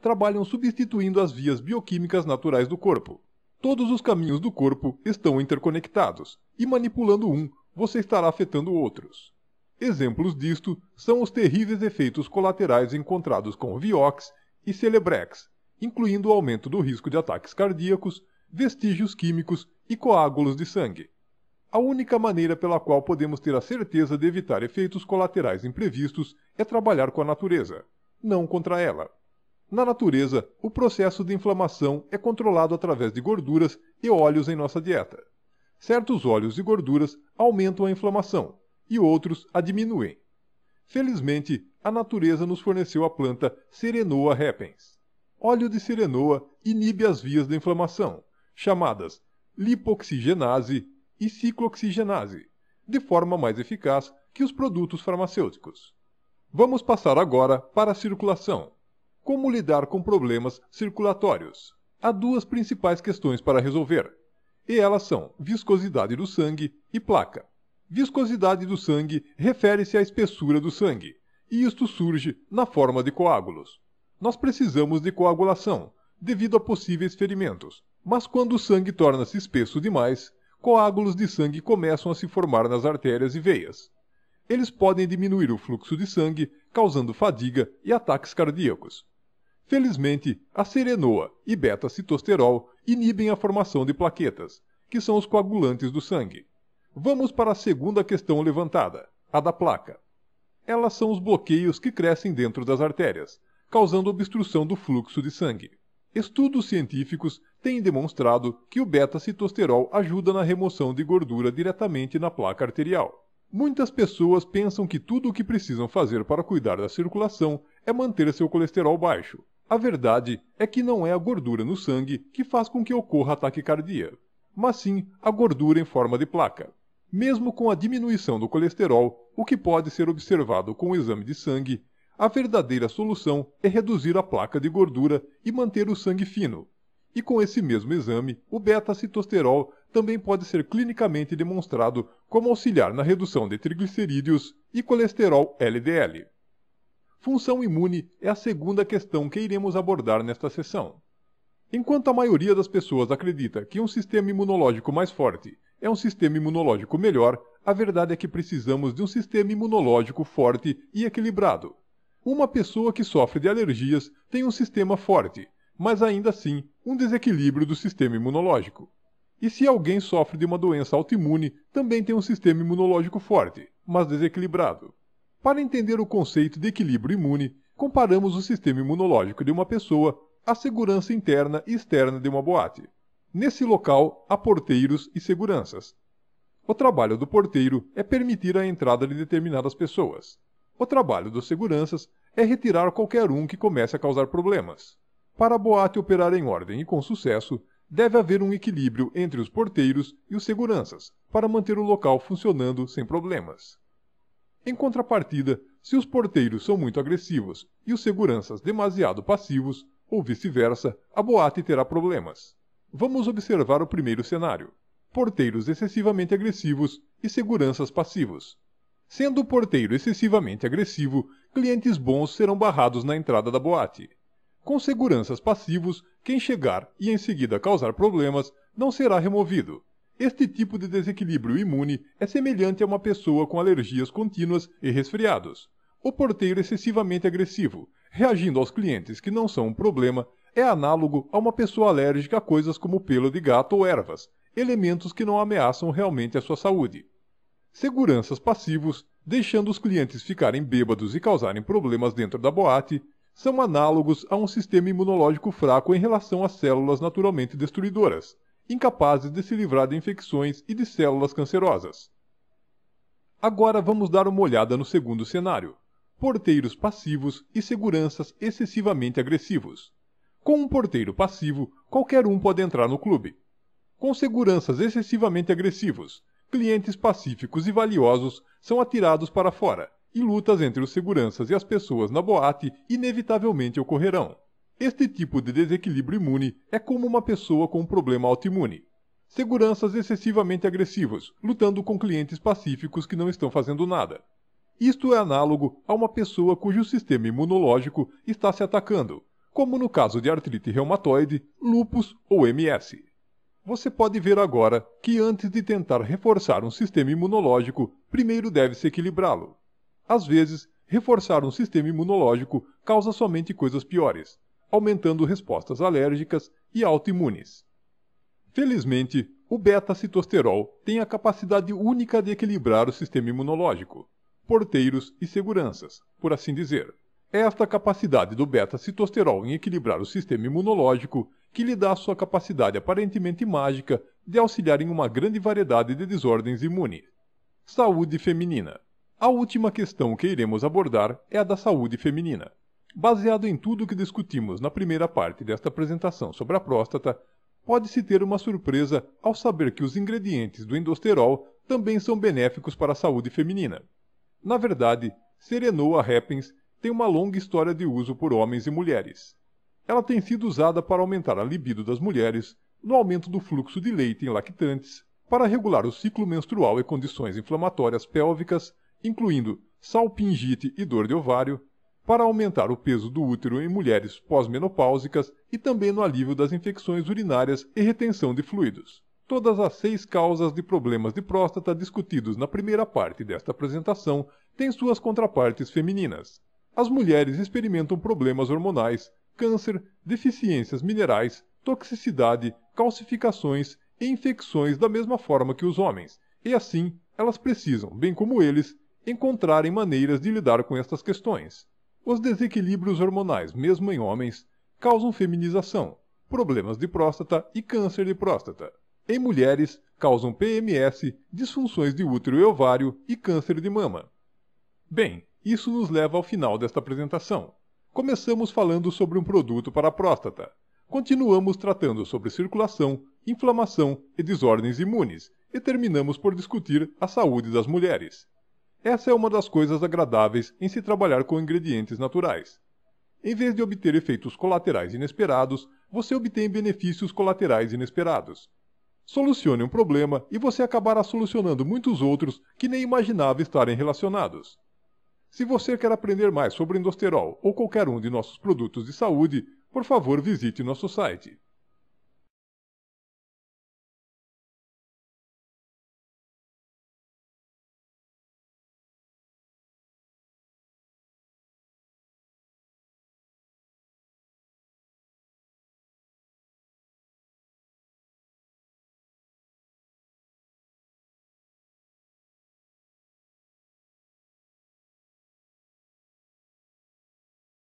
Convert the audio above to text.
trabalham substituindo as vias bioquímicas naturais do corpo. Todos os caminhos do corpo estão interconectados, e manipulando um, você estará afetando outros. Exemplos disto são os terríveis efeitos colaterais encontrados com Vioxx e Celebrex, incluindo o aumento do risco de ataques cardíacos, vestígios químicos e coágulos de sangue. A única maneira pela qual podemos ter a certeza de evitar efeitos colaterais imprevistos é trabalhar com a natureza, não contra ela. Na natureza, o processo de inflamação é controlado através de gorduras e óleos em nossa dieta. Certos óleos e gorduras aumentam a inflamação e outros a diminuem. Felizmente, a natureza nos forneceu a planta Serenoa repens. Óleo de serenoa inibe as vias da inflamação, chamadas lipoxigenase e ciclooxigenase, de forma mais eficaz que os produtos farmacêuticos. Vamos passar agora para a circulação como lidar com problemas circulatórios? Há duas principais questões para resolver, e elas são viscosidade do sangue e placa. Viscosidade do sangue refere-se à espessura do sangue, e isto surge na forma de coágulos. Nós precisamos de coagulação, devido a possíveis ferimentos, mas quando o sangue torna-se espesso demais, coágulos de sangue começam a se formar nas artérias e veias. Eles podem diminuir o fluxo de sangue, causando fadiga e ataques cardíacos. Felizmente, a serenoa e beta-citosterol inibem a formação de plaquetas, que são os coagulantes do sangue. Vamos para a segunda questão levantada, a da placa. Elas são os bloqueios que crescem dentro das artérias, causando obstrução do fluxo de sangue. Estudos científicos têm demonstrado que o beta-citosterol ajuda na remoção de gordura diretamente na placa arterial. Muitas pessoas pensam que tudo o que precisam fazer para cuidar da circulação é manter seu colesterol baixo, a verdade é que não é a gordura no sangue que faz com que ocorra a taquicardia, mas sim a gordura em forma de placa. Mesmo com a diminuição do colesterol, o que pode ser observado com o exame de sangue, a verdadeira solução é reduzir a placa de gordura e manter o sangue fino. E com esse mesmo exame, o beta-citosterol também pode ser clinicamente demonstrado como auxiliar na redução de triglicerídeos e colesterol LDL. Função imune é a segunda questão que iremos abordar nesta sessão. Enquanto a maioria das pessoas acredita que um sistema imunológico mais forte é um sistema imunológico melhor, a verdade é que precisamos de um sistema imunológico forte e equilibrado. Uma pessoa que sofre de alergias tem um sistema forte, mas ainda assim um desequilíbrio do sistema imunológico. E se alguém sofre de uma doença autoimune, também tem um sistema imunológico forte, mas desequilibrado. Para entender o conceito de equilíbrio imune, comparamos o sistema imunológico de uma pessoa à segurança interna e externa de uma boate. Nesse local, há porteiros e seguranças. O trabalho do porteiro é permitir a entrada de determinadas pessoas. O trabalho dos seguranças é retirar qualquer um que comece a causar problemas. Para a boate operar em ordem e com sucesso, deve haver um equilíbrio entre os porteiros e os seguranças para manter o local funcionando sem problemas. Em contrapartida, se os porteiros são muito agressivos e os seguranças demasiado passivos, ou vice-versa, a boate terá problemas. Vamos observar o primeiro cenário: porteiros excessivamente agressivos e seguranças passivos. Sendo o porteiro excessivamente agressivo, clientes bons serão barrados na entrada da boate. Com seguranças passivos, quem chegar e em seguida causar problemas não será removido. Este tipo de desequilíbrio imune é semelhante a uma pessoa com alergias contínuas e resfriados. O porteiro excessivamente agressivo, reagindo aos clientes que não são um problema, é análogo a uma pessoa alérgica a coisas como pelo de gato ou ervas, elementos que não ameaçam realmente a sua saúde. Seguranças passivos, deixando os clientes ficarem bêbados e causarem problemas dentro da boate, são análogos a um sistema imunológico fraco em relação às células naturalmente destruidoras incapazes de se livrar de infecções e de células cancerosas. Agora vamos dar uma olhada no segundo cenário: porteiros passivos e seguranças excessivamente agressivos. Com um porteiro passivo, qualquer um pode entrar no clube. Com seguranças excessivamente agressivos, clientes pacíficos e valiosos são atirados para fora, e lutas entre os seguranças e as pessoas na boate inevitavelmente ocorrerão. Este tipo de desequilíbrio imune é como uma pessoa com um problema autoimune. Seguranças excessivamente agressivos, lutando com clientes pacíficos que não estão fazendo nada. Isto é análogo a uma pessoa cujo sistema imunológico está se atacando, como no caso de artrite reumatoide, lupus ou MS. Você pode ver agora que antes de tentar reforçar um sistema imunológico, primeiro deve-se equilibrá-lo. Às vezes, reforçar um sistema imunológico causa somente coisas piores, aumentando respostas alérgicas e autoimunes. Felizmente, o beta-citosterol tem a capacidade única de equilibrar o sistema imunológico, porteiros e seguranças, por assim dizer. É esta capacidade do beta-citosterol em equilibrar o sistema imunológico que lhe dá sua capacidade aparentemente mágica de auxiliar em uma grande variedade de desordens imunes. Saúde feminina. A última questão que iremos abordar é a da saúde feminina. Baseado em tudo o que discutimos na primeira parte desta apresentação sobre a próstata, pode-se ter uma surpresa ao saber que os ingredientes do endosterol também são benéficos para a saúde feminina. Na verdade, Serenoa Happens tem uma longa história de uso por homens e mulheres. Ela tem sido usada para aumentar a libido das mulheres, no aumento do fluxo de leite em lactantes, para regular o ciclo menstrual e condições inflamatórias pélvicas, incluindo salpingite e dor de ovário, para aumentar o peso do útero em mulheres pós-menopáusicas e também no alívio das infecções urinárias e retenção de fluidos. Todas as seis causas de problemas de próstata discutidos na primeira parte desta apresentação têm suas contrapartes femininas. As mulheres experimentam problemas hormonais, câncer, deficiências minerais, toxicidade, calcificações e infecções da mesma forma que os homens, e assim elas precisam, bem como eles, encontrarem maneiras de lidar com estas questões. Os desequilíbrios hormonais, mesmo em homens, causam feminização, problemas de próstata e câncer de próstata. Em mulheres, causam PMS, disfunções de útero e ovário e câncer de mama. Bem, isso nos leva ao final desta apresentação. Começamos falando sobre um produto para a próstata. Continuamos tratando sobre circulação, inflamação e desordens imunes, e terminamos por discutir a saúde das mulheres. Essa é uma das coisas agradáveis em se trabalhar com ingredientes naturais. Em vez de obter efeitos colaterais inesperados, você obtém benefícios colaterais inesperados. Solucione um problema e você acabará solucionando muitos outros que nem imaginava estarem relacionados. Se você quer aprender mais sobre endosterol ou qualquer um de nossos produtos de saúde, por favor visite nosso site.